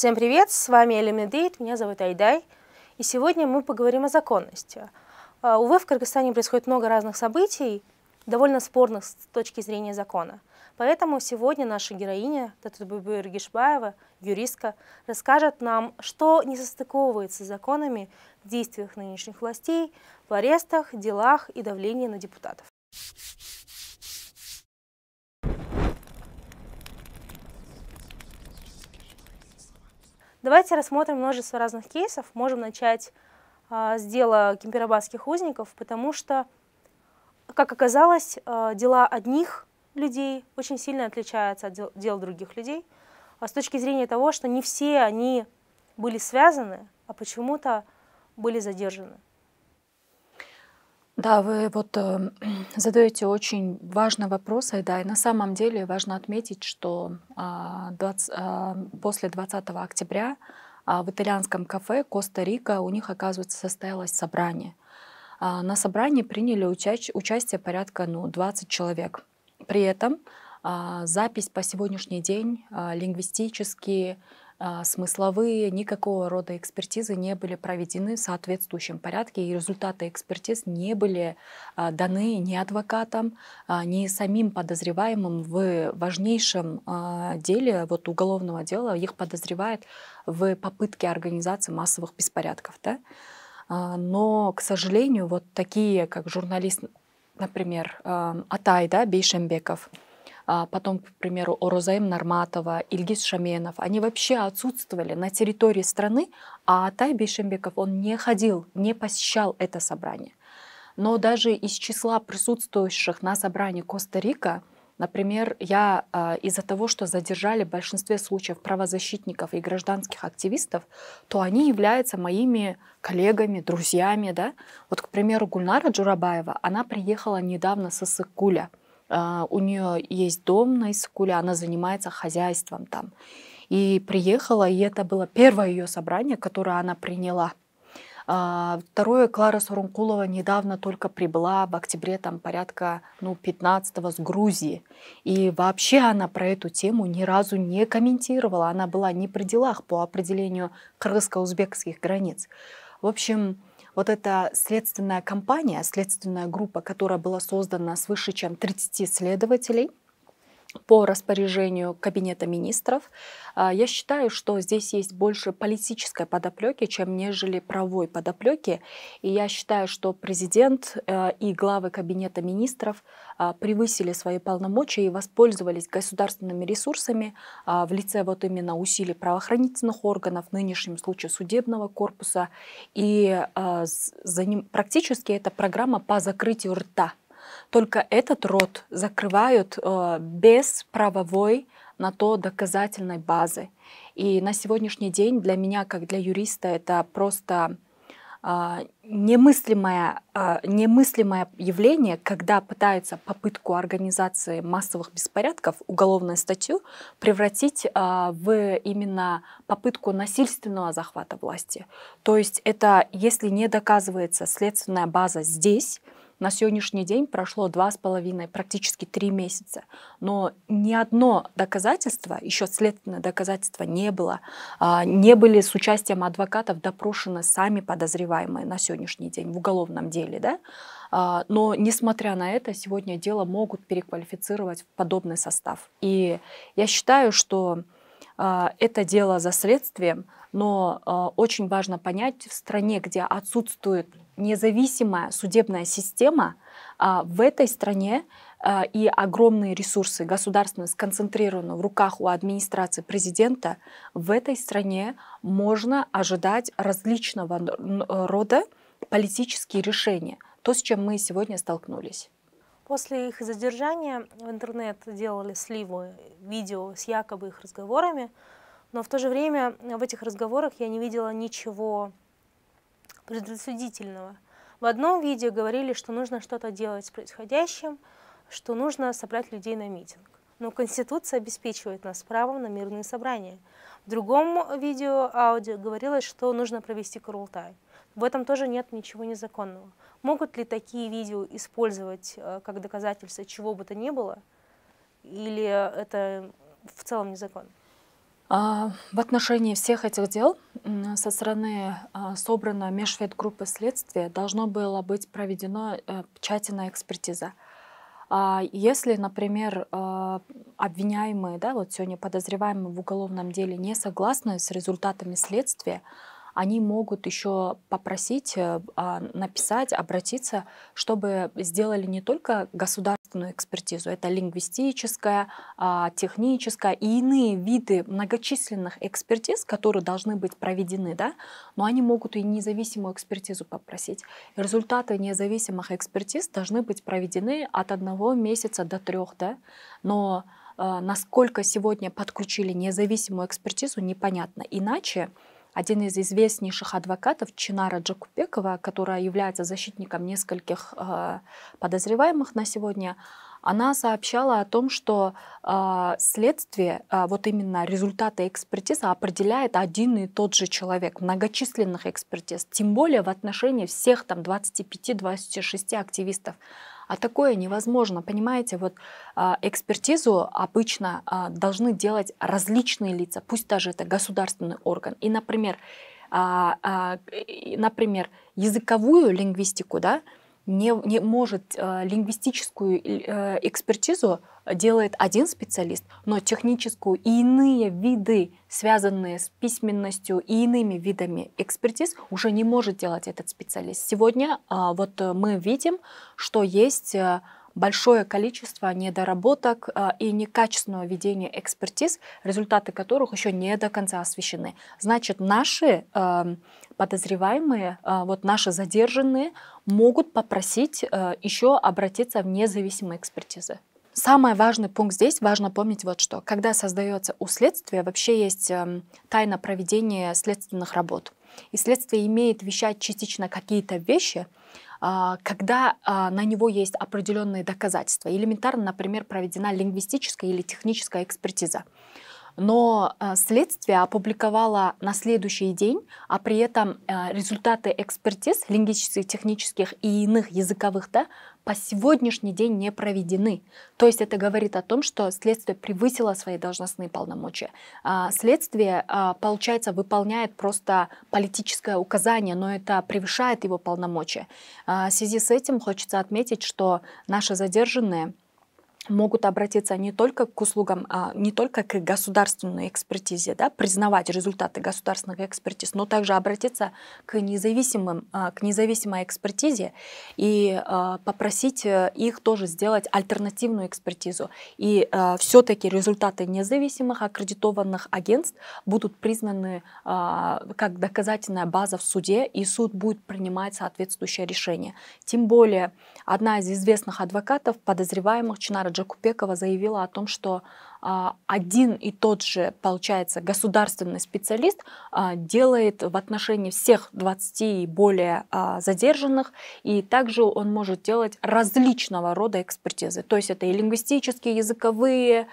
Всем привет, с вами Элемедейт, меня зовут Айдай, и сегодня мы поговорим о законности. А, увы, в Кыргызстане происходит много разных событий, довольно спорных с точки зрения закона. Поэтому сегодня наша героиня Татубыбы Иргишбаева, юристка, расскажет нам, что не состыковывается с законами в действиях нынешних властей, в арестах, делах и давлении на депутатов. Давайте рассмотрим множество разных кейсов. Можем начать э, с дела кемперабадских узников, потому что, как оказалось, э, дела одних людей очень сильно отличаются от дел, дел других людей. А с точки зрения того, что не все они были связаны, а почему-то были задержаны. Да, вы вот э, задаете очень важный вопрос, да, и на самом деле важно отметить, что э, 20, э, после 20 октября э, в итальянском кафе Коста-Рика у них, оказывается, состоялось собрание. Э, на собрании приняли уча- участие порядка ну, 20 человек. При этом э, запись по сегодняшний день, э, лингвистические, а, смысловые, никакого рода экспертизы не были проведены в соответствующем порядке, и результаты экспертиз не были а, даны ни адвокатам, а, ни самим подозреваемым в важнейшем деле вот уголовного дела. Их подозревают в попытке организации массовых беспорядков. Да? Но, к сожалению, вот такие, как журналист, например, Атай да, Бейшембеков, а потом, к примеру, Орозаим Нарматова, Ильгиз Шаменов, они вообще отсутствовали на территории страны, а Тай Бейшембеков, он не ходил, не посещал это собрание. Но даже из числа присутствующих на собрании Коста-Рика, Например, я а, из-за того, что задержали в большинстве случаев правозащитников и гражданских активистов, то они являются моими коллегами, друзьями. Да? Вот, к примеру, Гульнара Джурабаева, она приехала недавно с Исыкуля. А, у нее есть дом на Исакуле, она занимается хозяйством там. И приехала, и это было первое ее собрание, которое она приняла. А, второе, Клара Сорункулова недавно только прибыла в октябре, там порядка ну, 15-го с Грузии. И вообще она про эту тему ни разу не комментировала. Она была не при делах по определению кыргызско-узбекских границ. В общем, вот эта следственная компания, следственная группа, которая была создана свыше чем 30 следователей – по распоряжению Кабинета министров. А, я считаю, что здесь есть больше политической подоплеки, чем нежели правовой подоплеки. И я считаю, что президент э, и главы Кабинета министров а, превысили свои полномочия и воспользовались государственными ресурсами а, в лице вот именно усилий правоохранительных органов, в нынешнем случае судебного корпуса. И за ним практически эта программа по закрытию рта только этот род закрывают э, без правовой на то доказательной базы. И на сегодняшний день для меня, как для юриста, это просто э, немыслимое, э, немыслимое явление, когда пытаются попытку организации массовых беспорядков, уголовную статью, превратить э, в именно попытку насильственного захвата власти. То есть это, если не доказывается следственная база здесь, на сегодняшний день прошло два с половиной, практически три месяца, но ни одно доказательство, еще следственное доказательство не было, а, не были с участием адвокатов допрошены сами подозреваемые на сегодняшний день в уголовном деле, да? А, но, несмотря на это, сегодня дело могут переквалифицировать в подобный состав. И я считаю, что а, это дело за следствием, но очень важно понять, в стране, где отсутствует независимая судебная система а, в этой стране а, и огромные ресурсы государственные сконцентрированы в руках у администрации президента, в этой стране можно ожидать различного рода политические решения. То, с чем мы сегодня столкнулись. После их задержания в интернет делали сливы видео с якобы их разговорами, но в то же время в этих разговорах я не видела ничего предрассудительного. В одном видео говорили, что нужно что-то делать с происходящим, что нужно собрать людей на митинг. Но Конституция обеспечивает нас правом на мирные собрания. В другом видео, аудио, говорилось, что нужно провести Курултай. В этом тоже нет ничего незаконного. Могут ли такие видео использовать э, как доказательство чего бы то ни было? Или это в целом незаконно? А, в отношении всех этих дел со стороны а, собрана межфедгруппы следствия должно было быть проведено э, тщательная экспертиза. А если, например, обвиняемые, да, вот сегодня подозреваемые в уголовном деле не согласны с результатами следствия, они могут еще попросить, э, а, написать, обратиться, чтобы сделали не только государственную экспертизу, это лингвистическая, а, техническая и иные виды многочисленных экспертиз, которые должны быть проведены, да, но они могут и независимую экспертизу попросить. Результаты независимых экспертиз должны быть проведены от одного месяца до трех, да, но э, насколько сегодня подключили независимую экспертизу, непонятно. Иначе один из известнейших адвокатов Чинара Джакупекова, которая является защитником нескольких э, подозреваемых на сегодня, она сообщала о том, что э, следствие, э, вот именно результаты экспертизы определяет один и тот же человек, многочисленных экспертиз, тем более в отношении всех там 25-26 активистов. А такое невозможно, понимаете? Вот а, экспертизу обычно а, должны делать различные лица, пусть даже это государственный орган. И, например, а, например, языковую лингвистику, да, не, не может э, лингвистическую э, экспертизу делает один специалист, но техническую и иные виды, связанные с письменностью и иными видами экспертиз, уже не может делать этот специалист. Сегодня а, вот э, мы видим, что есть большое количество недоработок э, и некачественного ведения экспертиз, результаты которых еще не до конца освещены. Значит, наши эм, подозреваемые, э, вот наши задержанные, могут попросить э, еще обратиться в независимые экспертизы. Самый важный пункт здесь, важно помнить вот что. Когда создается у следствия, вообще есть эм, тайна проведения следственных работ. И следствие имеет вещать частично какие-то вещи, а, когда а, на него есть определенные доказательства. Элементарно, например, проведена лингвистическая или техническая экспертиза но э, следствие опубликовало на следующий день, а при этом э, результаты экспертиз лингвистических, технических и иных языковых да, по сегодняшний день не проведены. То есть это говорит о том, что следствие превысило свои должностные полномочия. А, следствие, а, получается, выполняет просто политическое указание, но это превышает его полномочия. А, в связи с этим хочется отметить, что наши задержанные – могут обратиться не только к услугам, а не только к государственной экспертизе, да, признавать результаты государственных экспертиз, но также обратиться к, независимым, а, к независимой экспертизе и а, попросить э, их тоже сделать альтернативную экспертизу. И а, все-таки результаты независимых аккредитованных агентств будут признаны как доказательная база в суде, и суд будет принимать соответствующее решение. Тем более, одна из известных адвокатов, подозреваемых Чинара Джа заявила о том, что а, один и тот же, получается, государственный специалист а, делает в отношении всех 20 и более а, задержанных, и также он может делать различного рода экспертизы. То есть это и лингвистические, языковые,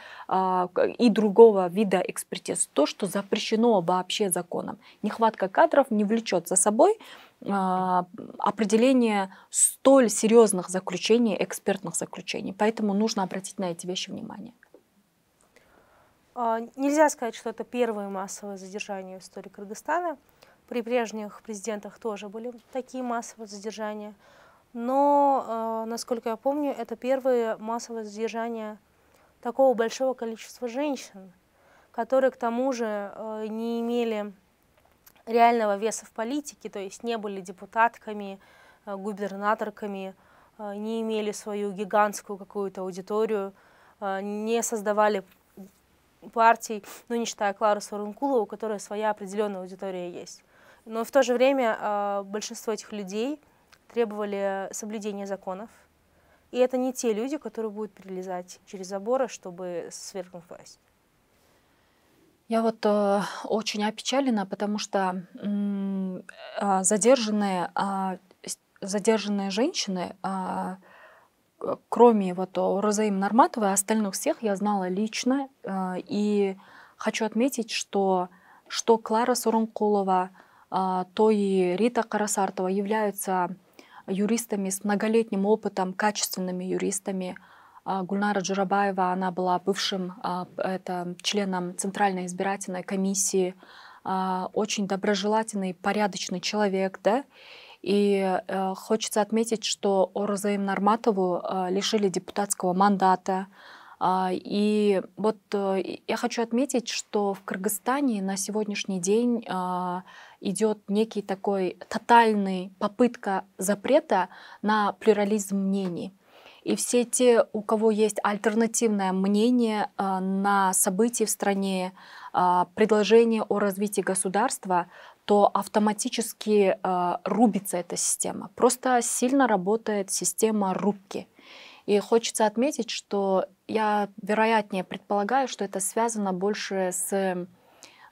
и другого вида экспертиз. То, что запрещено вообще законом. Нехватка кадров не влечет за собой определение столь серьезных заключений, экспертных заключений. Поэтому нужно обратить на эти вещи внимание. А, нельзя сказать, что это первое массовое задержание в истории Кыргызстана. При прежних президентах тоже были такие массовые задержания. Но, а, насколько я помню, это первые массовые задержания такого большого количества женщин, которые к тому же а, не имели реального веса в политике, то есть не были депутатками, губернаторками, не имели свою гигантскую какую-то аудиторию, не создавали партий, ну не считая Клару Сарункулу, у которой своя определенная аудитория есть. Но в то же время а, большинство этих людей требовали соблюдения законов, и это не те люди, которые будут перелезать через заборы, чтобы свергнуть власть. Я вот э, очень опечалена, потому что э, задержанные, э, задержанные женщины э, Э, кроме вот Розаим Нарматовой, остальных всех я знала лично. Э, и хочу отметить, что, что Клара Сурункулова, э, то и Рита Карасартова являются юристами с многолетним опытом, качественными юристами. Гульнара Джурабаева, она была бывшим это, членом Центральной избирательной комиссии, очень доброжелательный, порядочный человек, да, и э, хочется отметить, что Орзаим Нарматову э, лишили депутатского мандата. Э, и вот э, я хочу отметить, что в Кыргызстане на сегодняшний день э, а, идет некий такой тотальный попытка запрета на плюрализм мнений и все те, у кого есть альтернативное мнение а, на события в стране, а, предложение о развитии государства, то автоматически а, рубится эта система. Просто сильно работает система рубки. И хочется отметить, что я вероятнее предполагаю, что это связано больше с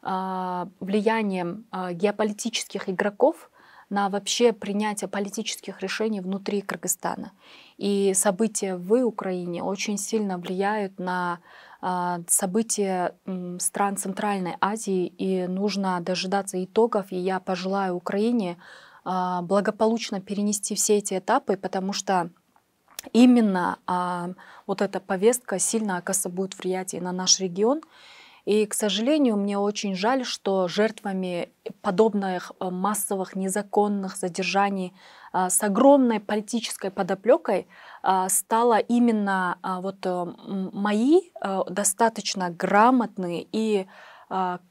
влиянием геополитических игроков, на вообще принятие политических решений внутри Кыргызстана. И события в Украине очень сильно влияют на а, события стран Центральной Азии, и нужно дожидаться итогов. И я пожелаю Украине а, благополучно перенести все эти этапы, потому что именно а, вот эта повестка сильно, оказывается, будет влиять и на наш регион. И, к сожалению, мне очень жаль, что жертвами подобных э, массовых незаконных задержаний а, с огромной политической подоплекой а, стало именно а, вот э, мои э, достаточно грамотные и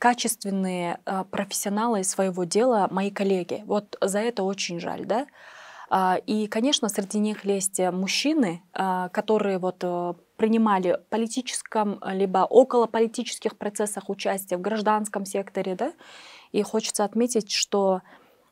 качественные профессионалы своего дела, мои коллеги. Вот за это очень жаль, да? И, конечно, среди них есть мужчины, которые вот принимали в политическом, э, либо около политических процессах участие в гражданском секторе, да, и хочется отметить, что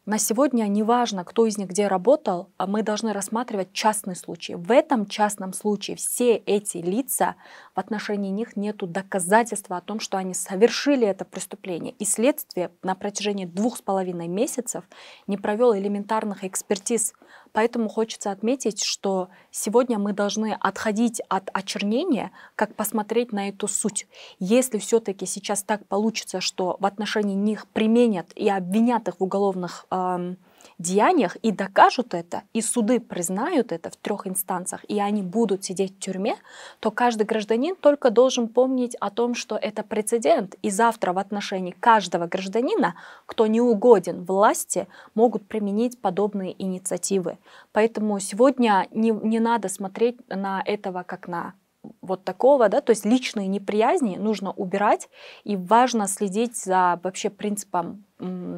на сегодня неважно, кто из них где работал, а мы должны рассматривать частный случай. В этом частном случае все эти лица, в отношении них нет доказательства о том, что они совершили это преступление. И следствие на протяжении двух с половиной месяцев не провело элементарных экспертиз Поэтому хочется отметить, что сегодня мы должны отходить от очернения, как посмотреть на эту суть. Если все-таки сейчас так получится, что в отношении них применят и обвинят их в уголовных эм, деяниях и докажут это, и суды признают это в трех инстанциях, и они будут сидеть в тюрьме, то каждый гражданин только должен помнить о том, что это прецедент, и завтра в отношении каждого гражданина, кто не угоден власти, могут применить подобные инициативы. Поэтому сегодня не, не надо смотреть на этого как на вот такого, да, то есть личные неприязни нужно убирать, и важно следить за вообще принципом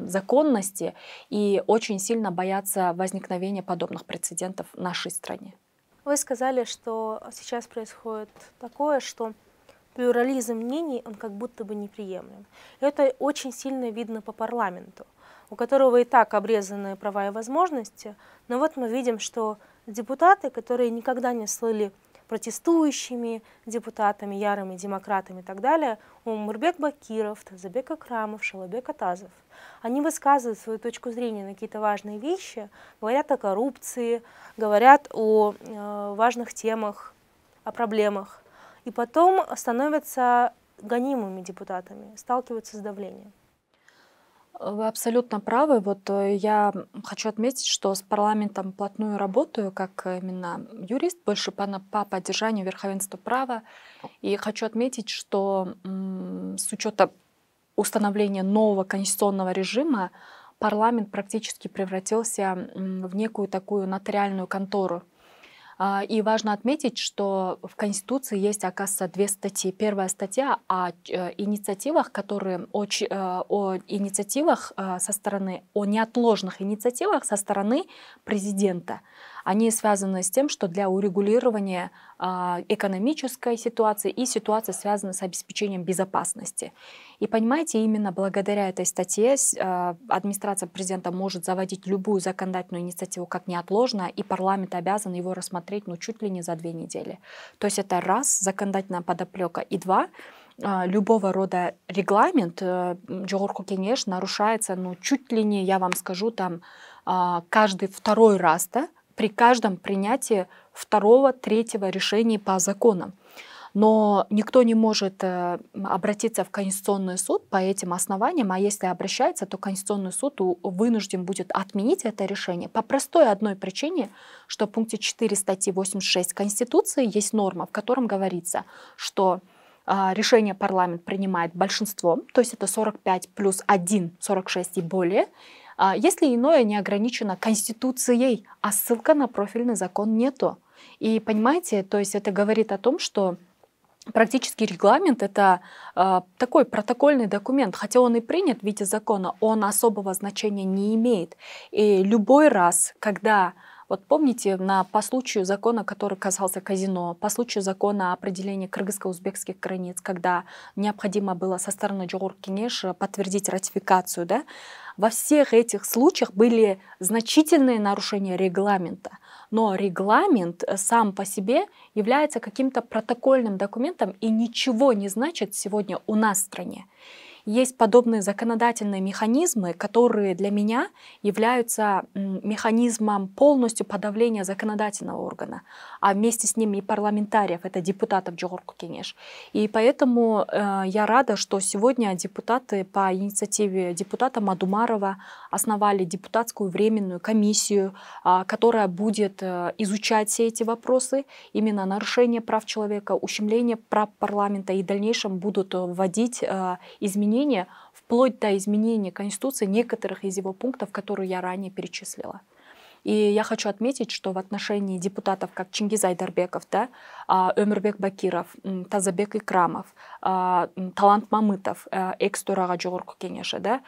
законности и очень сильно бояться возникновения подобных прецедентов в нашей стране. Вы сказали, что сейчас происходит такое, что плюрализм мнений, он как будто бы неприемлем. Это очень сильно видно по парламенту, у которого и так обрезаны права и возможности, но вот мы видим, что депутаты, которые никогда не слыли протестующими депутатами, ярыми демократами и так далее, Умурбек Бакиров, Тазабек Крамов, Шалабек Атазов. Они высказывают свою точку зрения на какие-то важные вещи, говорят о коррупции, говорят о э, важных темах, о проблемах. И потом становятся гонимыми депутатами, сталкиваются с давлением. Вы абсолютно правы. Вот э, я хочу отметить, что с парламентом плотную работаю, как именно юрист, больше по, по поддержанию верховенства права. И хочу отметить, что с учета установления нового конституционного режима парламент практически превратился в некую такую нотариальную контору. А, и важно отметить, что в Конституции есть, оказывается, две статьи. Первая статья о э, инициативах, которые о, э, о инициативах э, со стороны, о неотложных инициативах со стороны президента они связаны с тем, что для урегулирования а, экономической ситуации и ситуация связана с обеспечением безопасности. И понимаете, именно благодаря этой статье а, администрация президента может заводить любую законодательную инициативу как неотложно, и парламент обязан его рассмотреть ну, чуть ли не за две недели. То есть это раз, законодательная подоплека, и два, а, любого рода регламент э, Джогорку Кенеш нарушается, ну, чуть ли не, я вам скажу, там, каждый второй раз, да, при каждом принятии второго, третьего решения по законам. Но никто не может э, обратиться в Конституционный суд по этим основаниям, а если обращается, то Конституционный суд вынужден будет отменить это решение по простой одной причине, что в пункте 4 статьи 86 Конституции есть норма, в котором говорится, что а, решение парламент принимает большинством, то есть это 45 плюс 1, 46 и более, а если иное не ограничено Конституцией, а ссылка на профильный закон нету. И понимаете, то есть это говорит о том, что практически регламент – это э, такой протокольный документ, хотя он и принят в виде закона, он особого значения не имеет. И любой раз, когда вот помните, на, по случаю закона, который касался казино, по случаю закона определения кыргызско-узбекских границ, когда необходимо было со стороны Джогур Кенеш подтвердить ратификацию, да, во всех этих случаях были значительные нарушения регламента, но регламент э, сам по себе является каким-то протокольным документом и ничего не значит сегодня у нас в стране есть подобные законодательные механизмы, которые для меня являются механизмом полностью подавления законодательного органа, а вместе с ними и парламентариев, это депутатов Джорку Кенеш. И поэтому э, я рада, что сегодня депутаты по инициативе депутата Мадумарова основали депутатскую временную комиссию, э, которая будет э, изучать все эти вопросы, именно нарушение прав человека, ущемление прав парламента и в дальнейшем будут э, вводить э, изменения изменения, вплоть до изменения Конституции некоторых из его пунктов, которые я ранее перечислила. И я хочу отметить, что в отношении депутатов, как Чингиза Айдарбеков, да, а, Өмірбек Бакиров, Тазабек Икрамов, а, Талант Мамытов, а, экс-төраға Жогорку кеңеші, да,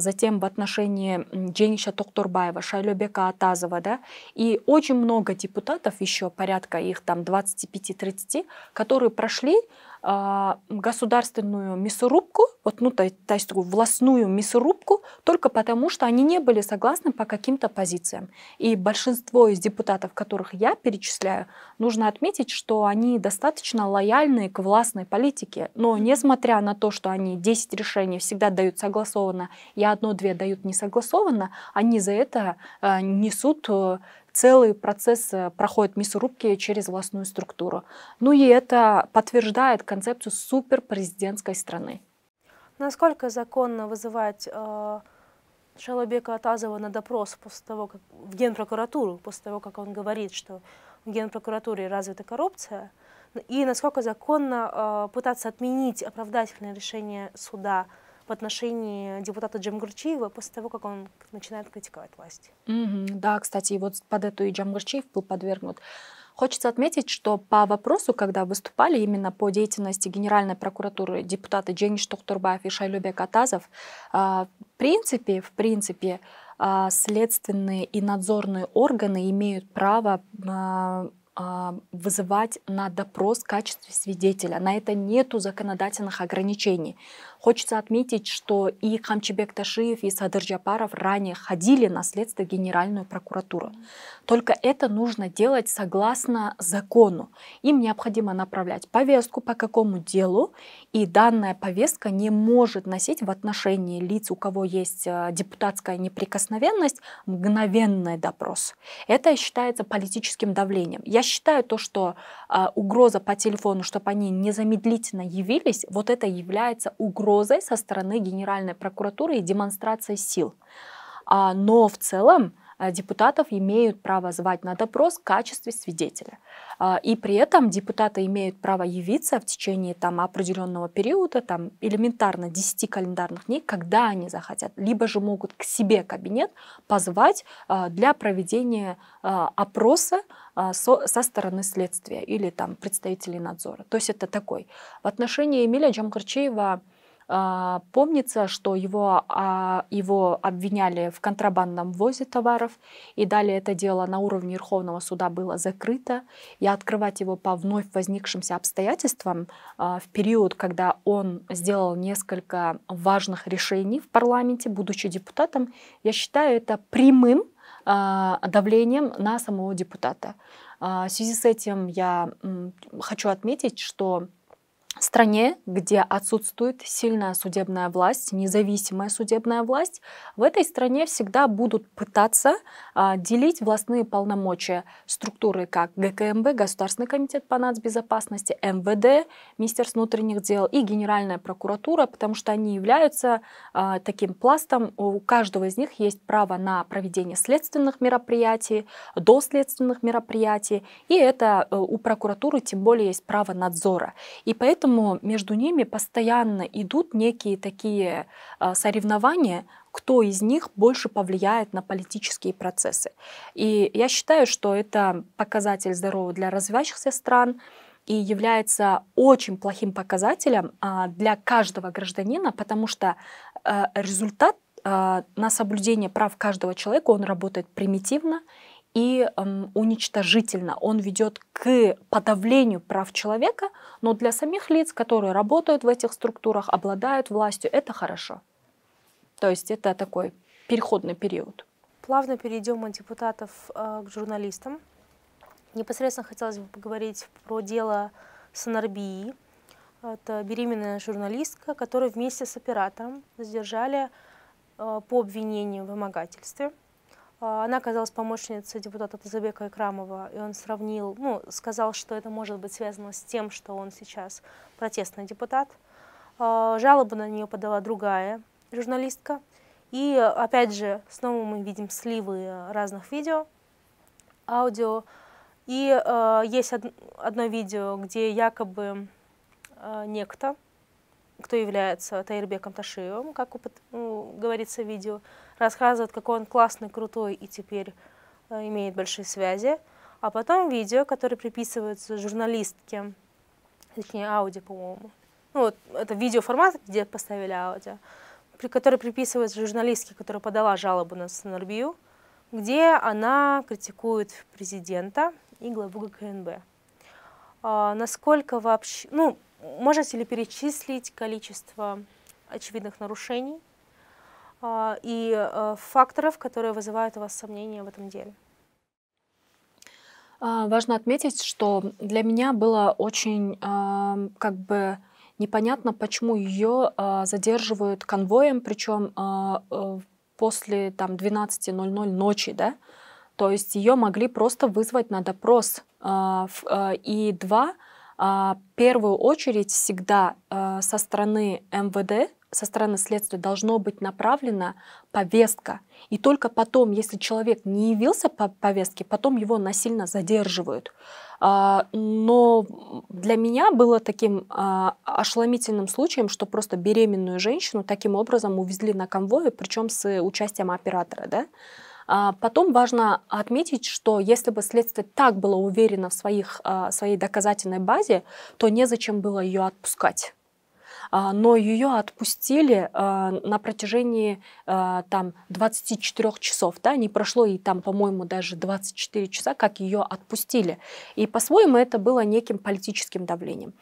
затем в отношении Джениша Токтурбаева, Шайлёбека Атазова, да, и очень много депутатов, еще порядка их там 25-30, которые прошли а, государственную мясорубку, вот, ну, то, то есть властную мясорубку, только потому, что они не были согласны по каким-то позициям. И большинство из депутатов, которых я перечисляю, нужно отметить, что они достаточно лояльны к властной политике. Но несмотря на то, что они 10 решений всегда дают согласованно и одно-две дают несогласованно, они за это э, несут э, целый процесс э, проходит мясорубки через властную структуру. Ну и это подтверждает концепцию суперпрезидентской страны. Насколько законно вызывать э, Шалобека Атазова на допрос после того, как, в Генпрокуратуру, после того, как он говорит, что в Генпрокуратуре развита коррупция, и насколько законно э, пытаться отменить оправдательное решение суда в отношении депутата Джамгурчиева после того, как он начинает критиковать власть. Mm-hmm. Да, кстати, и вот под эту и Джамгурчиев был подвергнут. Хочется отметить, что по вопросу, когда выступали именно по деятельности Генеральной прокуратуры депутаты Дженниш Тохтурбаев и Шайлюбек Атазов, а, в принципе, в принципе, а, следственные и надзорные органы имеют право а, вызывать на допрос в качестве свидетеля. На это нету законодательных ограничений. Хочется отметить, что и Хамчебек Ташиев, и Садыр Джапаров ранее ходили на следствие в Генеральную прокуратуру. Только это нужно делать согласно закону. Им необходимо направлять повестку по какому делу, и данная повестка не может носить в отношении лиц, у кого есть э, депутатская неприкосновенность, мгновенный допрос. Это считается политическим давлением. Я считаю то, что э, угроза по телефону, чтобы они незамедлительно явились, вот это является угрозой угрозой со стороны Генеральной прокуратуры и демонстрацией сил. А, но в целом а, депутатов имеют право звать на допрос в качестве свидетеля. А, и при этом депутаты имеют право явиться в течение там, определенного периода, там, элементарно 10 календарных дней, когда они захотят. Либо же могут к себе кабинет позвать для проведения опроса со стороны следствия или там, представителей надзора. То есть это такой. В отношении Эмиля Джамкарчеева а, помнится, что его, а, его обвиняли в контрабандном ввозе товаров, и далее это дело на уровне Верховного суда было закрыто, и открывать его по вновь возникшимся обстоятельствам а, в период, когда он сделал несколько важных решений в парламенте, будучи депутатом, я считаю это прямым давлением на самого депутата. В связи с этим я хочу отметить, что стране, где отсутствует сильная судебная власть, независимая судебная власть, в этой стране всегда будут пытаться а, делить властные полномочия структуры, как ГКМБ, Государственный комитет по нацбезопасности, МВД, Министерство внутренних дел и Генеральная прокуратура, потому что они являются а, таким пластом. У каждого из них есть право на проведение следственных мероприятий, доследственных мероприятий, и это э, у прокуратуры тем более есть право надзора. И поэтому поэтому между ними постоянно идут некие такие а, соревнования, кто из них больше повлияет на политические процессы. И я считаю, что это показатель здоровья для развивающихся стран, и является очень плохим показателем а, для каждого гражданина, потому что а, результат на соблюдение прав каждого человека он работает примитивно и эм, уничтожительно. Он ведет к подавлению прав человека, но для самих лиц, которые работают в этих структурах, обладают властью, это хорошо. То есть это такой переходный период. Плавно перейдем от депутатов э, к журналистам. Непосредственно хотелось бы поговорить про дело Санарбии. Это беременная журналистка, которую вместе с оператором задержали э, по обвинению в вымогательстве – а, она оказалась помощницей депутата Тазабека Икрамова, и он сравнил, ну, сказал, что это может быть связано с тем, что он сейчас протестный депутат. А, Жалобу на нее подала другая журналистка. И опять же, снова мы видим сливы разных видео, аудио. И э, есть од одно видео, где якобы э, некто, кто является Таирбеком Ташиевым, как ну, говорится в видео, рассказывает, какой он классный, крутой и теперь э, имеет большие связи. А потом видео, которое приписываются журналистке, точнее аудио, по-моему. Ну вот, это видеоформат, где поставили аудио, при, который приписывается журналистке, которая подала жалобу на Санарбию, где она критикует президента и главу ГКНБ. А, насколько вообще... Ну, можете ли перечислить количество очевидных нарушений? А, и э, факторов, которые вызывают у вас сомнения в этом деле? А, важно отметить, что для меня было очень а, как бы непонятно, почему ее задерживают конвоем, причем э, после там 12.00 ночи, да, то есть ее могли просто вызвать на допрос. Э, и два, в первую очередь всегда со стороны МВД со стороны следствия должно быть направлена повестка. И только потом, если человек не явился по повестке, потом его насильно задерживают. А, но для меня было таким а, ошеломительным случаем, что просто беременную женщину таким образом увезли на конвое, причем с участием оператора. Да? А, потом важно отметить, что если бы следствие так было уверено в своих, своей доказательной базе, то незачем было ее отпускать. А, но ее отпустили а, на протяжении а, там 24 часов, да, не прошло и там, по-моему, даже 24 часа, как ее отпустили. И по-своему это было неким политическим давлением.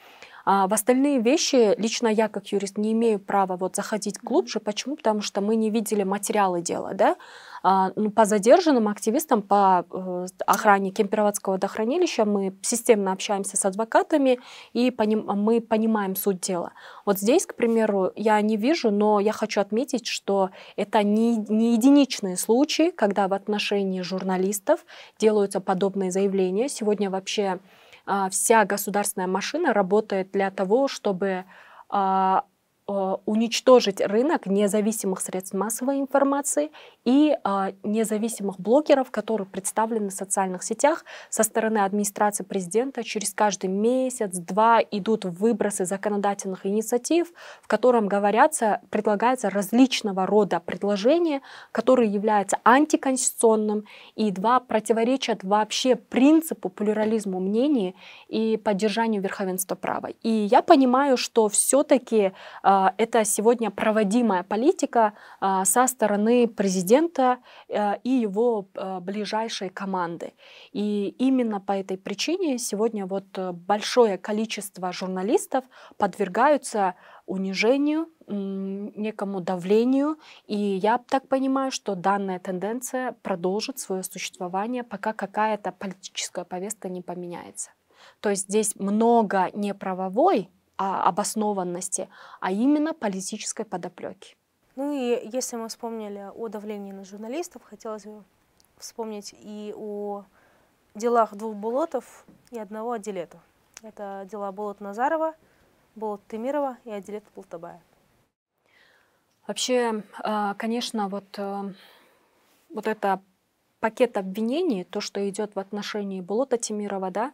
А в остальные вещи лично я, как юрист, не имею права вот заходить глубже. Почему? Потому что мы не видели материалы дела, да, а, ну, по задержанным активистам, по э, охране Кемпироватского водохранилища мы системно общаемся с адвокатами и поним, мы понимаем суть дела. Вот здесь, к примеру, я не вижу, но я хочу отметить, что это не, не единичные случаи, когда в отношении журналистов делаются подобные заявления. Сегодня вообще а, вся государственная машина работает для того, чтобы а, а, уничтожить рынок независимых средств массовой информации и а, независимых блогеров, которые представлены в социальных сетях со стороны администрации президента. Через каждый месяц-два идут выбросы законодательных инициатив, в котором говорятся, предлагается различного рода предложения, которые являются антиконституционным и два противоречат вообще принципу плюрализму мнений и поддержанию верховенства права. И я понимаю, что все-таки а, а, это сегодня проводимая политика а, со стороны президента э, и его э, ближайшей команды. И именно по этой причине сегодня вот э, большое количество журналистов подвергаются унижению, некому давлению. И я так понимаю, что данная тенденция продолжит свое существование, пока какая-то политическая повестка не поменяется. То есть здесь много неправовой обоснованности, а именно политической подоплеки. Ну и если мы вспомнили о давлении на журналистов, хотелось бы вспомнить и о делах двух Болотов и одного Аделета. Это дела Болот Назарова, Болот Тымирова и Аделет Полтабая. Вообще, а, конечно, вот, э, вот это пакет обвинений, то, что идет в отношении Болота Тимирова, да,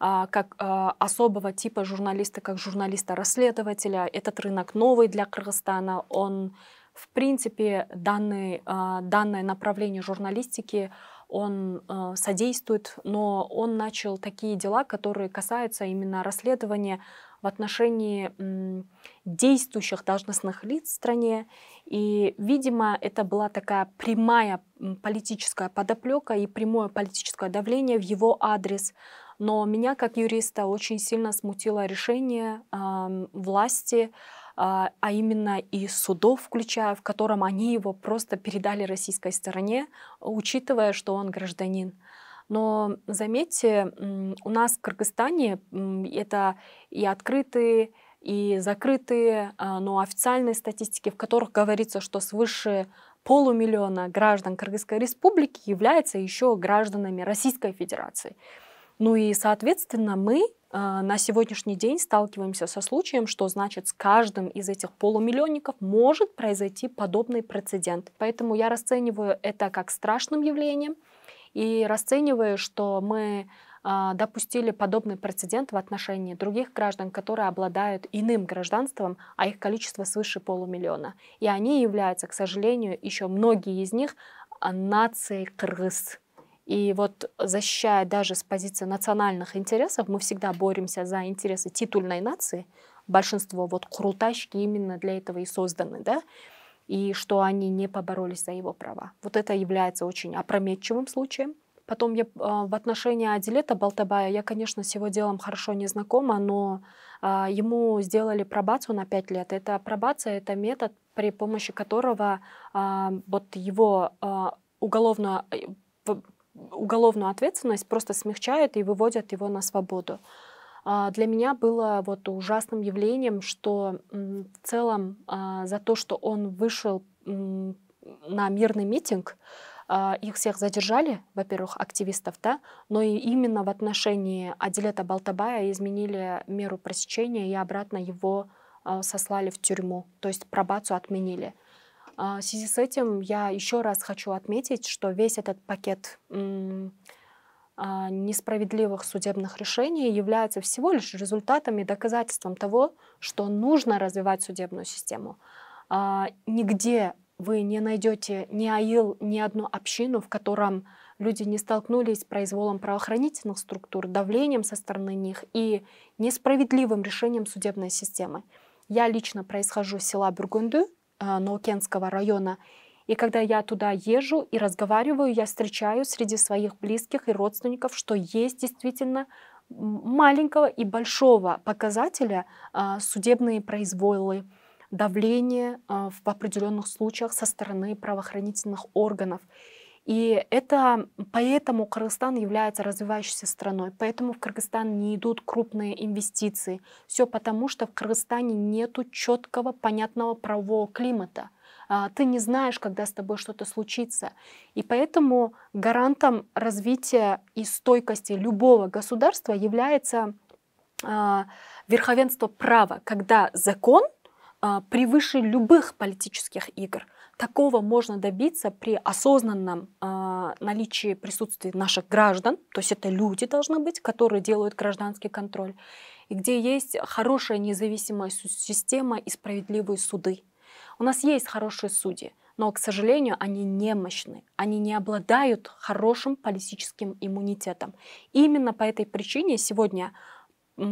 а, как а, особого типа журналиста, как журналиста-расследователя. Этот рынок новый для Кыргызстана, он в принципе, данный, а, данное направление журналистики, он содействует, но он начал такие дела, которые касаются именно расследования в отношении действующих должностных лиц в стране. И, видимо, это была такая прямая политическая подоплека и прямое политическое давление в его адрес – но меня, как юриста, очень сильно смутило решение э, власти, э, а именно и судов, включая, в котором они его просто передали российской стороне, учитывая, что он гражданин. Но заметьте, у нас в Кыргызстане это и открытые, и закрытые, а, но официальные статистики, в которых говорится, что свыше полумиллиона граждан Кыргызской республики являются еще гражданами Российской Федерации. Ну и, соответственно, мы э, на сегодняшний день сталкиваемся со случаем, что значит с каждым из этих полумиллионников может произойти подобный прецедент. Поэтому я расцениваю это как страшным явлением и расцениваю, что мы э, допустили подобный прецедент в отношении других граждан, которые обладают иным гражданством, а их количество свыше полумиллиона. И они являются, к сожалению, еще многие из них э, нацией Кыргыз. И вот защищая даже с позиции национальных интересов, мы всегда боремся за интересы титульной нации. Большинство вот крутачки именно для этого и созданы, да, и что они не поборолись за его права. Вот это является очень опрометчивым случаем. Потом я а, в отношении Адилета Балтабая, я, конечно, с его делом хорошо не знакома, но а, ему сделали пробацию на 5 лет. Это пробация, это метод, при помощи которого а, вот его уголовно э, уголовную ответственность, просто смягчают и выводят его на свободу. А, для меня было вот ужасным явлением, что в целом а, за то, что он вышел на мирный митинг, а, их всех задержали, во-первых, активистов, да, но и именно в отношении Адилета Балтабая изменили меру пресечения и обратно его сослали в тюрьму, то есть пробацию отменили. А, в связи с этим я еще раз хочу отметить, что весь этот пакет а, несправедливых судебных решений является всего лишь результатом и доказательством того, что нужно развивать судебную систему. А, нигде вы не найдете ни АИЛ, ни одну общину, в котором люди не столкнулись с произволом правоохранительных структур, давлением со стороны них и несправедливым решением судебной системы. Я лично происхожу из села Бургунду, а, Ноукенского района. И когда я туда езжу и разговариваю, я встречаю среди своих близких и родственников, что есть действительно маленького и большого показателя а, судебные произволы, давление а, в определенных случаях со стороны правоохранительных органов. И это поэтому Кыргызстан является развивающейся страной, поэтому в Кыргызстан не идут крупные инвестиции. Все потому, что в Кыргызстане нет четкого, понятного правового климата. А, ты не знаешь, когда с тобой что-то случится. И поэтому гарантом развития и стойкости любого государства является а, верховенство права, когда закон а, превыше любых политических игр – Такого можно добиться при осознанном э, наличии присутствия наших граждан, то есть это люди должны быть, которые делают гражданский контроль, и где есть хорошая независимая система и справедливые суды. У нас есть хорошие судьи, но, к сожалению, они немощны, они не обладают хорошим политическим иммунитетом. И именно по этой причине сегодня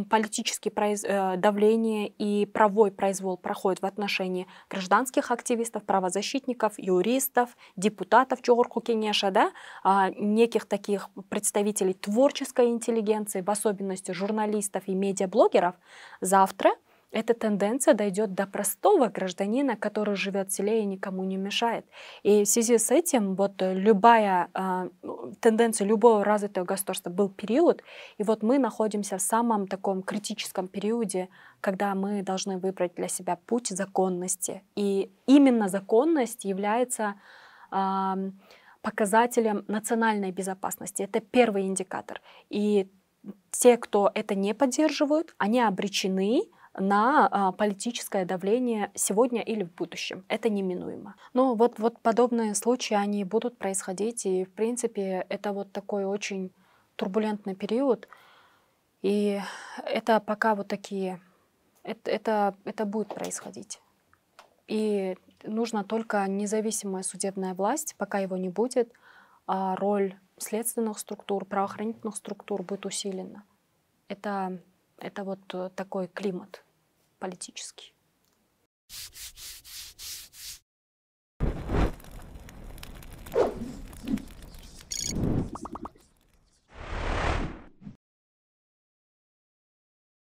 политические произ... Э, давление и правой произвол проходит в отношении гражданских активистов, правозащитников, юристов, депутатов Чугурку Кенеша, да, а, неких таких представителей творческой интеллигенции, в особенности журналистов и медиаблогеров, завтра – эта тенденция дойдет до простого гражданина, который живет в селе и никому не мешает. И в связи с этим вот любая э, тенденция любого развитого государства был период, и вот мы находимся в самом таком критическом периоде, когда мы должны выбрать для себя путь законности. И именно законность является э, показателем национальной безопасности. Это первый индикатор. И те, кто это не поддерживают, они обречены на а, политическое давление сегодня или в будущем. Это неминуемо. Но ну, вот, вот подобные случаи, они будут происходить, и, в принципе, это вот такой очень турбулентный период, и это пока вот такие, это, это, это будет происходить. И нужно только независимая судебная власть, пока его не будет, а роль следственных структур, правоохранительных структур будет усилена. Это, это вот такой климат политический.